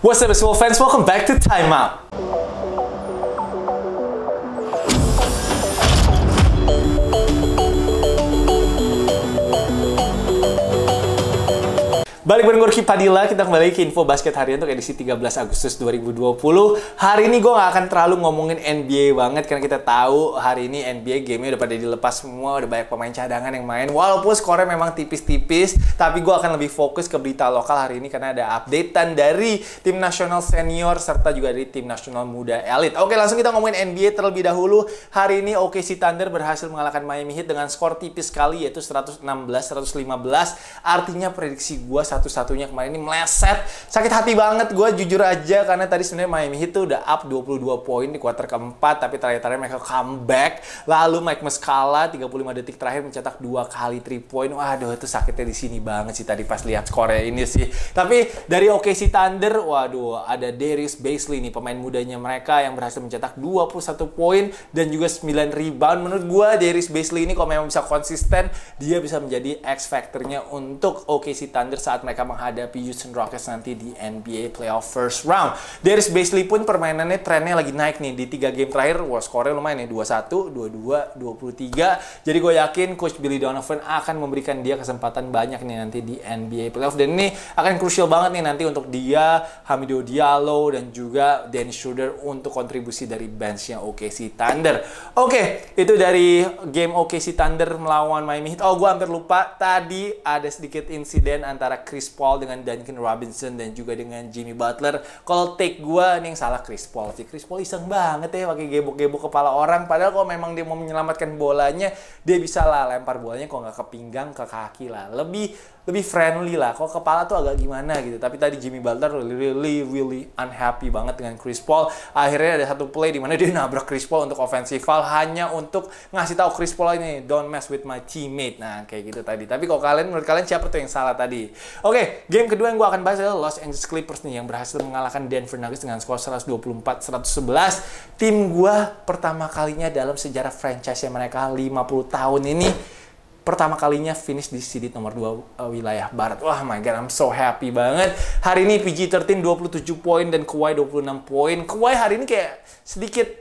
What's up, it's Wolf fans? Welcome back to Time Out. Balik bareng gue Padilla, kita kembali ke info basket harian untuk edisi 13 Agustus 2020. Hari ini gue gak akan terlalu ngomongin NBA banget karena kita tahu hari ini NBA game udah pada dilepas semua, udah banyak pemain cadangan yang main. Walaupun skornya memang tipis-tipis, tapi gue akan lebih fokus ke berita lokal hari ini karena ada updatean dari tim nasional senior serta juga dari tim nasional muda elit. Oke, langsung kita ngomongin NBA terlebih dahulu. Hari ini OKC Thunder berhasil mengalahkan Miami Heat dengan skor tipis sekali yaitu 116-115. Artinya prediksi gue satu-satunya kemarin ini meleset. Sakit hati banget gue jujur aja karena tadi sebenarnya Miami Heat tuh udah up 22 poin di kuarter keempat tapi terakhir mereka comeback. Lalu Mike Muscala 35 detik terakhir mencetak dua kali 3 point. Waduh itu sakitnya di sini banget sih tadi pas lihat skornya ini sih. Tapi dari OKC Thunder, waduh ada Darius basley nih pemain mudanya mereka yang berhasil mencetak 21 poin dan juga 9 rebound. Menurut gue Darius basley ini kalau memang bisa konsisten dia bisa menjadi X factornya untuk OKC Thunder saat mereka menghadapi Houston Rockets nanti di NBA Playoff First Round. Darius Basley pun permainannya trennya lagi naik nih. Di tiga game terakhir, wah skornya lumayan nih 21, 22, 23. Jadi gue yakin Coach Billy Donovan akan memberikan dia kesempatan banyak nih nanti di NBA Playoff. Dan ini akan krusial banget nih nanti untuk dia, Hamidou Diallo, dan juga Dennis Schroeder untuk kontribusi dari benchnya OKC Thunder. Oke, okay, itu dari game OKC Thunder melawan Miami Heat. Oh, gue hampir lupa. Tadi ada sedikit insiden antara Chris Chris Paul dengan Duncan Robinson dan juga dengan Jimmy Butler. Kalau take gue nih yang salah Chris Paul sih. Chris Paul iseng banget ya pakai gebuk-gebuk kepala orang. Padahal kalau memang dia mau menyelamatkan bolanya, dia bisa lah lempar bolanya kalau nggak ke pinggang ke kaki lah. Lebih lebih friendly lah. Kalau kepala tuh agak gimana gitu. Tapi tadi Jimmy Butler really really really unhappy banget dengan Chris Paul. Akhirnya ada satu play di mana dia nabrak Chris Paul untuk offensive foul hanya untuk ngasih tahu Chris Paul ini don't mess with my teammate. Nah, kayak gitu tadi. Tapi kalau kalian menurut kalian siapa tuh yang salah tadi? Oke, okay, game kedua yang gue akan bahas adalah Los Angeles Clippers nih yang berhasil mengalahkan Denver Nuggets dengan skor 124-111. Tim gue pertama kalinya dalam sejarah franchise yang mereka 50 tahun ini pertama kalinya finish di seeded nomor 2 uh, eh, wilayah barat. Wah my god, I'm so happy banget. Hari ini PG-13 27 poin dan Kawhi 26 poin. Kawhi hari ini kayak sedikit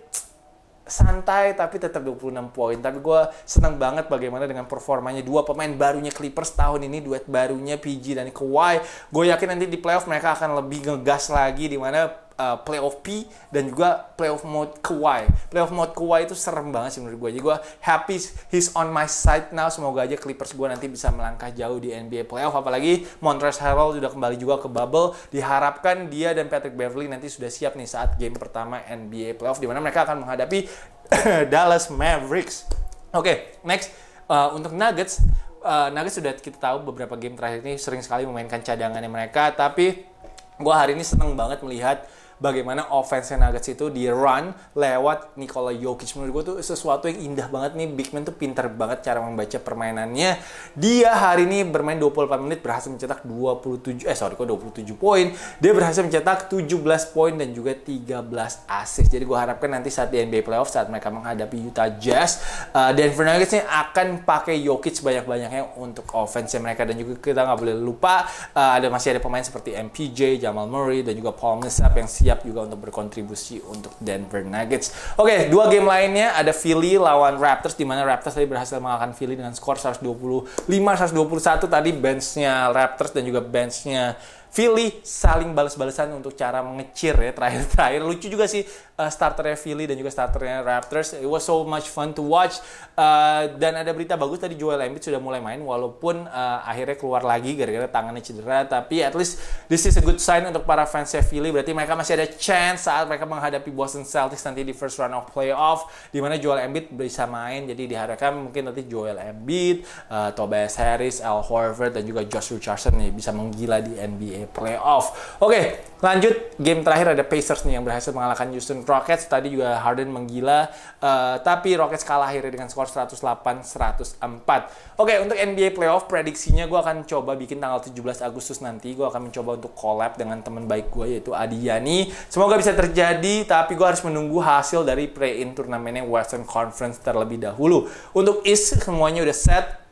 santai tapi tetap 26 poin. Tapi gue senang banget bagaimana dengan performanya dua pemain barunya Clippers tahun ini, duet barunya PG dan Kawhi. Gue yakin nanti di playoff mereka akan lebih ngegas lagi di mana uh, playoff P dan juga playoff mode Kawhi. Playoff mode Kawhi itu serem banget sih menurut gue. Jadi gue happy he's on my side now. Semoga aja Clippers gue nanti bisa melangkah jauh di NBA playoff. Apalagi Montrezl Harrell sudah kembali juga ke bubble. Diharapkan dia dan Patrick Beverly nanti sudah siap nih saat game pertama NBA playoff di mana mereka akan menghadapi Dallas Mavericks. Oke, okay, next uh, untuk Nuggets. Uh, Nuggets sudah kita tahu beberapa game terakhir ini sering sekali memainkan cadangannya mereka, tapi gue hari ini seneng banget melihat bagaimana offense Nuggets itu di run lewat Nikola Jokic menurut gue tuh sesuatu yang indah banget nih Bigman tuh pinter banget cara membaca permainannya dia hari ini bermain 24 menit berhasil mencetak 27 eh sorry kok 27 poin dia berhasil mencetak 17 poin dan juga 13 assist jadi gue harapkan nanti saat di NBA playoff saat mereka menghadapi Utah Jazz uh, Denver Nuggets ini akan pakai Jokic banyak-banyaknya untuk offense mereka dan juga kita nggak boleh lupa uh, ada masih ada pemain seperti MPJ, Jamal Murray dan juga Paul Millsap yang siap siap juga untuk berkontribusi untuk Denver Nuggets. Oke, okay, dua game lainnya ada Philly lawan Raptors di mana Raptors tadi berhasil mengalahkan Philly dengan skor 125-121 tadi benchnya Raptors dan juga benchnya Philly saling balas-balasan untuk cara mengecir ya terakhir-terakhir. Lucu juga sih uh, starternya Philly dan juga starternya Raptors. It was so much fun to watch. Uh, dan ada berita bagus tadi Joel Embiid sudah mulai main walaupun uh, akhirnya keluar lagi gara-gara tangannya cedera. Tapi at least this is a good sign untuk para fans Philly. Berarti mereka masih ada chance saat mereka menghadapi Boston Celtics nanti di first round of playoff. Di mana Joel Embiid bisa main. Jadi diharapkan mungkin nanti Joel Embiid, uh, Tobias Harris, Al Horford, dan juga Josh Richardson nih bisa menggila di NBA playoff. Oke, lanjut game terakhir ada Pacers nih yang berhasil mengalahkan Houston Rockets. Tadi juga Harden menggila, uh, tapi Rockets kalah akhirnya dengan skor 108-104. Oke, untuk NBA playoff prediksinya gue akan coba bikin tanggal 17 Agustus nanti. Gue akan mencoba untuk collab dengan teman baik gue yaitu Adi Yani. Semoga bisa terjadi, tapi gue harus menunggu hasil dari play-in turnamennya Western Conference terlebih dahulu. Untuk East semuanya udah set,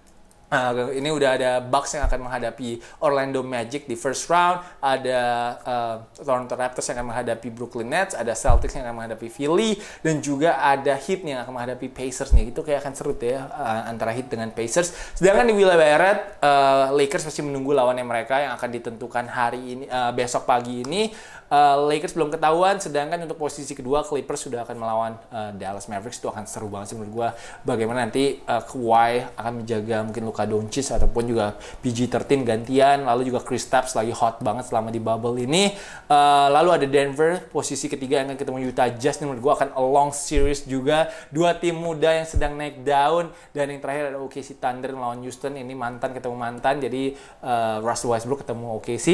Uh, ini udah ada Bucks yang akan menghadapi Orlando Magic di first round, ada uh, Toronto Raptors yang akan menghadapi Brooklyn Nets, ada Celtics yang akan menghadapi Philly, dan juga ada Heat yang akan menghadapi Pacers nih. Itu kayak akan seru deh ya, uh, antara Heat dengan Pacers. Sedangkan di wilayah barat, uh, Lakers masih menunggu lawannya mereka yang akan ditentukan hari ini, uh, besok pagi ini. Eh, Lakers belum ketahuan sedangkan untuk posisi kedua Clippers sudah akan melawan uh, Dallas Mavericks itu akan seru banget sih menurut gue bagaimana nanti uh, Kawhi akan menjaga mungkin Luka Doncic ataupun juga PG13 gantian lalu juga Chris Tapps lagi hot banget selama di bubble ini uh, lalu ada Denver posisi ketiga yang akan ketemu Utah Jazz menurut gue akan a long series juga dua tim muda yang sedang naik daun dan yang terakhir ada OKC Thunder melawan Houston ini mantan ketemu mantan jadi uh, Russell Westbrook ketemu OKC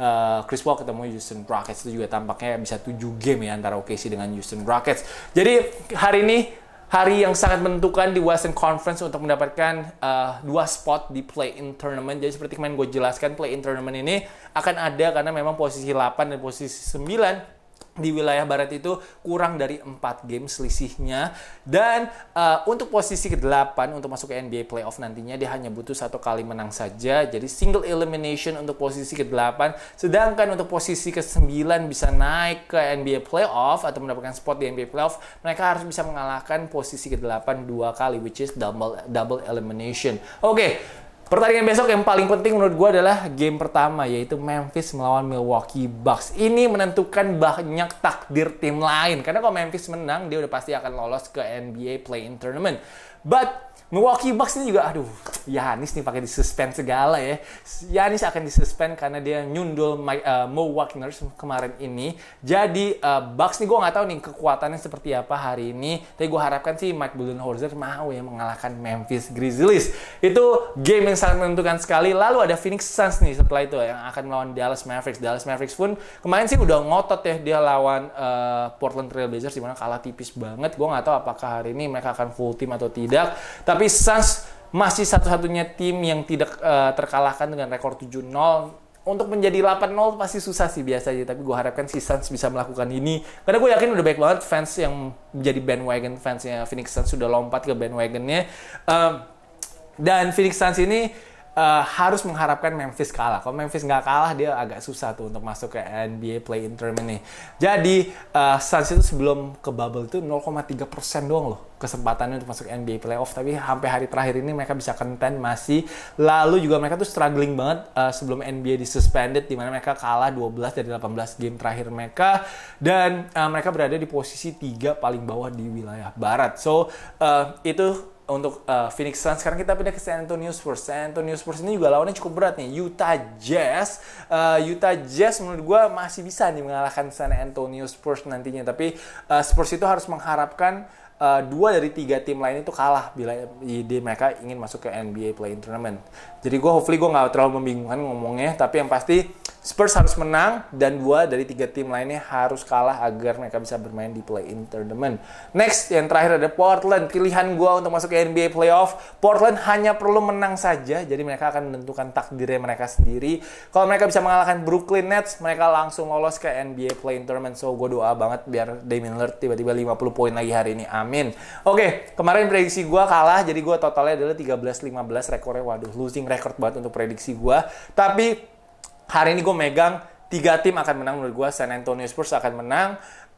uh, Chris Paul ketemu Houston Rockets Rockets itu juga tampaknya bisa 7 game ya antara OKC dengan Houston Rockets. Jadi hari ini hari yang sangat menentukan di Western Conference untuk mendapatkan uh, dua spot di play-in tournament. Jadi seperti kemarin gue jelaskan play-in tournament ini akan ada karena memang posisi 8 dan posisi 9 di wilayah barat itu kurang dari 4 game selisihnya dan uh, untuk posisi ke-8 untuk masuk ke NBA playoff nantinya dia hanya butuh satu kali menang saja jadi single elimination untuk posisi ke-8 sedangkan untuk posisi ke-9 bisa naik ke NBA playoff atau mendapatkan spot di NBA playoff mereka harus bisa mengalahkan posisi ke-8 dua kali which is double double elimination oke okay Pertandingan besok yang paling penting menurut gue adalah game pertama yaitu Memphis melawan Milwaukee Bucks. Ini menentukan banyak takdir tim lain karena kalau Memphis menang dia udah pasti akan lolos ke NBA Play-in Tournament. But Milwaukee Bucks ini juga aduh Yanis nih pakai disuspend segala ya. Yanis akan disuspend karena dia nyundul My, uh, eh, Mo Wagner kemarin ini. Jadi uh, Bucks nih gue nggak tahu nih kekuatannya seperti apa hari ini. Tapi gue harapkan sih Mike Budenholzer mau ya mengalahkan Memphis Grizzlies. Itu game yang sangat menentukan sekali. Lalu ada Phoenix Suns nih setelah itu yang akan melawan Dallas Mavericks. Dallas Mavericks pun kemarin sih udah ngotot ya dia lawan uh, Portland Trail Blazers di kalah tipis banget. Gue nggak tahu apakah hari ini mereka akan full team atau tidak. Tapi tapi Suns masih satu-satunya tim yang tidak uh, terkalahkan dengan rekor 7-0. Untuk menjadi 8-0 pasti susah sih biasanya, tapi gue harapkan si Suns bisa melakukan ini. Karena gue yakin udah baik banget fans yang menjadi bandwagon fansnya Phoenix Suns sudah lompat ke bandwagonnya. Um, dan Phoenix Suns ini uh, harus mengharapkan Memphis kalah. Kalau Memphis nggak kalah, dia agak susah tuh untuk masuk ke NBA Play-in Tournament nih. Jadi uh, Suns itu sebelum ke bubble itu 0,3 doang loh kesempatannya untuk masuk NBA Playoff. Tapi sampai hari terakhir ini mereka bisa konten masih. Lalu juga mereka tuh struggling banget uh, sebelum NBA disuspended, dimana mereka kalah 12 dari 18 game terakhir mereka dan uh, mereka berada di posisi tiga paling bawah di wilayah Barat. So uh, itu untuk uh, Phoenix Suns sekarang kita pindah ke San Antonio Spurs. San Antonio Spurs ini juga lawannya cukup berat nih. Utah Jazz, uh, Utah Jazz menurut gue masih bisa nih mengalahkan San Antonio Spurs nantinya. Tapi uh, Spurs itu harus mengharapkan uh, dua dari tiga tim lain itu kalah bila ide mereka ingin masuk ke NBA Play Tournament. Jadi gue hopefully gue nggak terlalu membingungkan ngomongnya, tapi yang pasti Spurs harus menang dan dua dari tiga tim lainnya harus kalah agar mereka bisa bermain di play-in tournament. Next, yang terakhir ada Portland. Pilihan gue untuk masuk ke NBA playoff, Portland hanya perlu menang saja. Jadi mereka akan menentukan takdirnya mereka sendiri. Kalau mereka bisa mengalahkan Brooklyn Nets, mereka langsung lolos ke NBA play-in tournament. So gue doa banget biar Damian Lillard tiba-tiba 50 poin lagi hari ini. Amin. Oke, okay, kemarin prediksi gue kalah. Jadi gue totalnya adalah 13-15 rekornya. Waduh, losing record banget untuk prediksi gue. Tapi hari ini gue megang tiga tim akan menang menurut gue San Antonio Spurs akan menang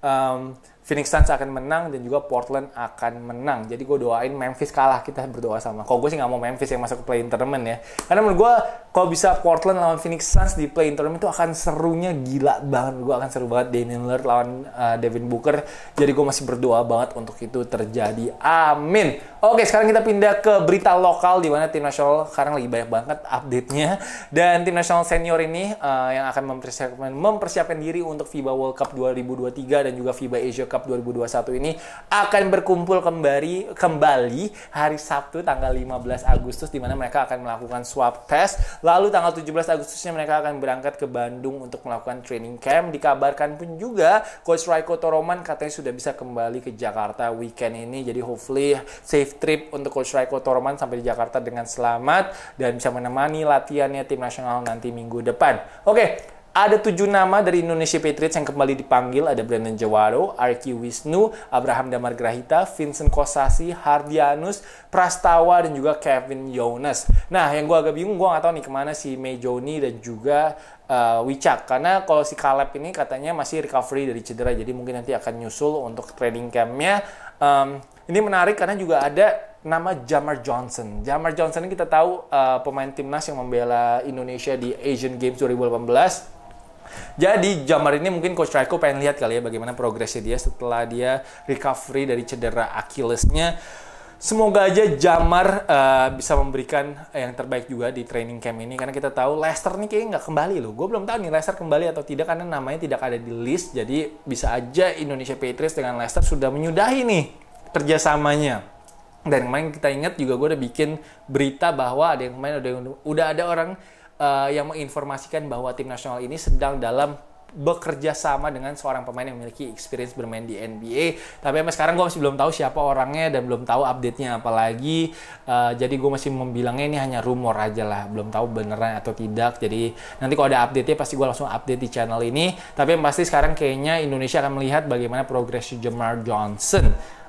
um, Phoenix Suns akan menang dan juga Portland akan menang. Jadi gue doain Memphis kalah kita berdoa sama. kok gue sih nggak mau Memphis yang masuk ke play-in tournament ya. Karena menurut gue kalau bisa Portland lawan Phoenix Suns di play-in tournament itu akan serunya gila banget. Gue akan seru banget Damian Lillard lawan uh, Devin Booker. Jadi gue masih berdoa banget untuk itu terjadi. Amin. Oke, sekarang kita pindah ke berita lokal di mana tim nasional sekarang lagi banyak banget update-nya. Dan tim nasional senior ini uh, yang akan mempersiapkan, mempersiapkan diri untuk FIBA World Cup 2023 dan juga FIBA Asia Cup 2021 ini akan berkumpul kembali kembali hari Sabtu tanggal 15 Agustus di mana mereka akan melakukan swab test. Lalu tanggal 17 Agustusnya mereka akan berangkat ke Bandung untuk melakukan training camp. Dikabarkan pun juga Coach Raiko Toroman katanya sudah bisa kembali ke Jakarta weekend ini. Jadi hopefully safe safe trip untuk Coach Raiko Toroman sampai di Jakarta dengan selamat dan bisa menemani latihannya tim nasional nanti minggu depan. Oke, ada tujuh nama dari Indonesia Patriots yang kembali dipanggil. Ada Brandon Jawaro, Arki Wisnu, Abraham Damar Grahita, Vincent Kosasi, Hardianus, Prastawa, dan juga Kevin Jonas. Nah, yang gue agak bingung, gue gak tau nih kemana si Mejoni dan juga uh, eh, Wicak. Karena kalau si Caleb ini katanya masih recovery dari cedera, jadi mungkin nanti akan nyusul untuk training campnya. Um, ini menarik karena juga ada nama Jamar Johnson. Jamar Johnson ini kita tahu uh, pemain timnas yang membela Indonesia di Asian Games 2018. Jadi Jamar ini mungkin Coach Raiko pengen lihat kali ya bagaimana progresnya dia setelah dia recovery dari cedera Achillesnya. Semoga aja Jamar uh, bisa memberikan eh, yang terbaik juga di training camp ini karena kita tahu Leicester nih kayaknya nggak kembali loh. Gue belum tahu nih Leicester kembali atau tidak karena namanya tidak ada di list. Jadi bisa aja Indonesia Patriots dengan Leicester sudah menyudahi nih kerjasamanya. Dan kemarin kita ingat juga gue udah bikin berita bahwa ada yang kemarin udah, udah ada orang uh, yang menginformasikan bahwa tim nasional ini sedang dalam bekerja sama dengan seorang pemain yang memiliki experience bermain di NBA. Tapi sampai sekarang gue masih belum tahu siapa orangnya dan belum tahu update-nya apalagi. Uh, jadi gue masih membilangnya ini hanya rumor aja lah. Belum tahu beneran atau tidak. Jadi nanti kalau ada update-nya pasti gue langsung update di channel ini. Tapi yang pasti sekarang kayaknya Indonesia akan melihat bagaimana progres Jamar Johnson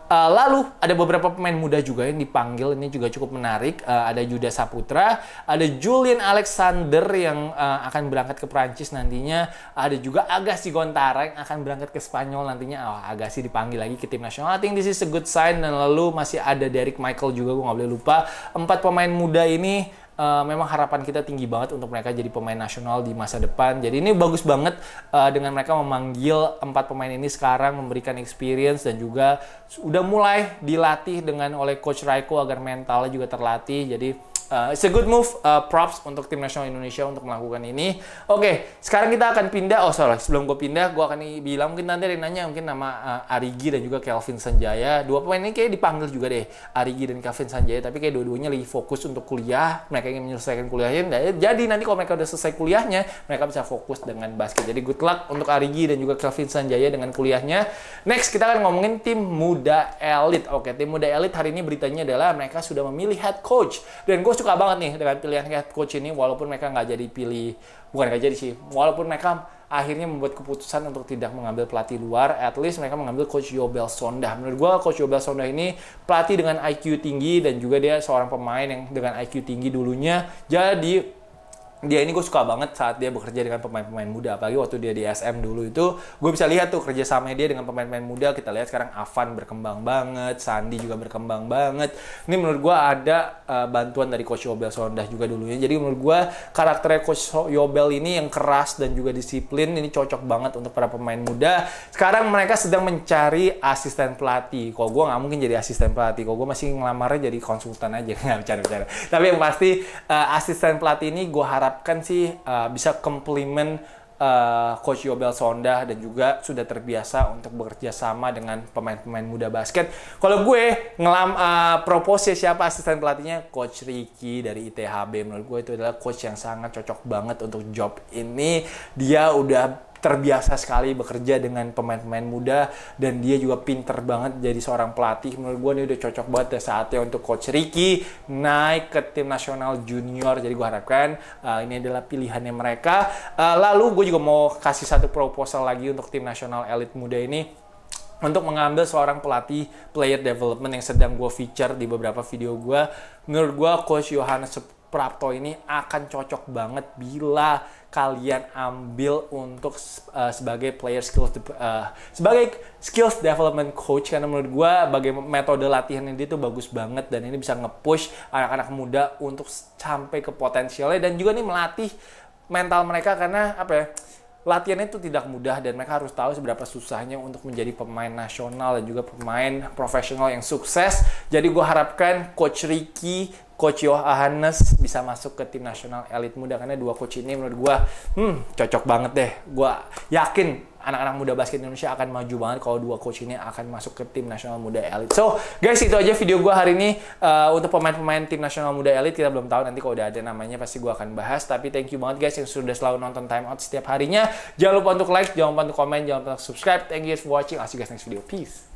Eh, lalu ada beberapa pemain muda juga yang dipanggil ini juga cukup menarik. Uh, ada Yuda Saputra, ada Julian Alexander yang uh, akan berangkat ke Prancis nantinya. Ada juga Agassi Gontara yang akan berangkat ke Spanyol nantinya. Oh, Agassi dipanggil lagi ke tim nasional. I think this is a good sign dan lalu masih ada Derek Michael juga gue nggak boleh lupa. Empat pemain muda ini uh, memang harapan kita tinggi banget untuk mereka jadi pemain nasional di masa depan. Jadi ini bagus banget uh, dengan mereka memanggil empat pemain ini sekarang memberikan experience dan juga udah mulai dilatih dengan oleh coach Raiko agar mentalnya juga terlatih. Jadi uh, it's a good move uh, props untuk tim nasional Indonesia untuk melakukan ini oke okay, sekarang kita akan pindah oh sorry sebelum gue pindah gue akan bilang mungkin nanti ada yang nanya mungkin nama uh, Arigi dan juga Kelvin Sanjaya dua pemain ini kayak dipanggil juga deh Arigi dan Kelvin Sanjaya tapi kayak dua-duanya lagi fokus untuk kuliah mereka ingin menyelesaikan kuliahnya nah, ya jadi nanti kalau mereka udah selesai kuliahnya mereka bisa fokus dengan basket jadi good luck untuk Arigi dan juga Kelvin Sanjaya dengan kuliahnya next kita akan ngomongin tim muda elit oke okay, tim muda elit hari ini beritanya adalah mereka sudah memilih head coach dan gue suka banget nih dengan pilihan head coach ini walaupun mereka nggak jadi pilih bukan nggak jadi sih walaupun mereka akhirnya membuat keputusan untuk tidak mengambil pelatih luar at least mereka mengambil coach Yobel Sonda menurut gue coach Yobel Sonda ini pelatih dengan IQ tinggi dan juga dia seorang pemain yang dengan IQ tinggi dulunya jadi dia ini gue suka banget saat dia bekerja dengan pemain-pemain muda apalagi waktu dia di SM dulu itu gue bisa lihat tuh kerja sama dia dengan pemain-pemain muda kita lihat sekarang Avan berkembang banget Sandi juga berkembang banget ini menurut gue ada uh, bantuan dari Coach Yobel Sondah juga dulunya jadi menurut gue karakternya Coach Yobel ini yang keras dan juga disiplin ini cocok banget untuk para pemain muda sekarang mereka sedang mencari asisten pelatih kok gue nggak mungkin jadi asisten pelatih kok gue masih ngelamarnya jadi konsultan aja nggak bicara-bicara tapi yang pasti uh, asisten pelatih ini gue harap harapkan sih uh, bisa komplimen uh, Coach Yobel Sonda dan juga sudah terbiasa untuk bekerja sama dengan pemain-pemain muda basket. Kalau gue ngelam uh, propose ya siapa asisten pelatihnya Coach Ricky dari ITHB menurut gue itu adalah coach yang sangat cocok banget untuk job ini. Dia udah terbiasa sekali bekerja dengan pemain-pemain muda dan dia juga pinter banget jadi seorang pelatih menurut gue dia udah cocok banget ya saatnya untuk coach Ricky naik ke tim nasional junior jadi gue harapkan uh, ini adalah pilihannya mereka uh, lalu gue juga mau kasih satu proposal lagi untuk tim nasional elit muda ini untuk mengambil seorang pelatih player development yang sedang gue feature di beberapa video gue. Menurut gue, Coach Johannes Prapto ini akan cocok banget bila kalian ambil untuk uh, sebagai player skills uh, eh, sebagai skills development coach karena menurut gue bagi metode latihan ini tuh bagus banget dan ini bisa nge-push anak-anak muda untuk sampai ke potensialnya dan juga nih melatih mental mereka karena apa ya latihannya itu tidak mudah dan mereka harus tahu seberapa susahnya untuk menjadi pemain nasional dan juga pemain profesional yang sukses. Jadi gue harapkan Coach Ricky, Coach Yohanes bisa masuk ke tim nasional elit muda karena dua coach ini menurut gue hmm, cocok banget deh. Gue yakin anak-anak muda basket Indonesia akan maju banget kalau dua coach ini akan masuk ke tim nasional muda elit. So, guys itu aja video gue hari ini uh, untuk pemain-pemain tim nasional muda elit kita belum tahu nanti kalau udah ada namanya pasti gue akan bahas. Tapi thank you banget guys yang sudah selalu nonton time out setiap harinya. Jangan lupa untuk like, jangan lupa untuk komen, jangan lupa untuk subscribe. Thank you guys for watching. I'll see you guys next video. Peace.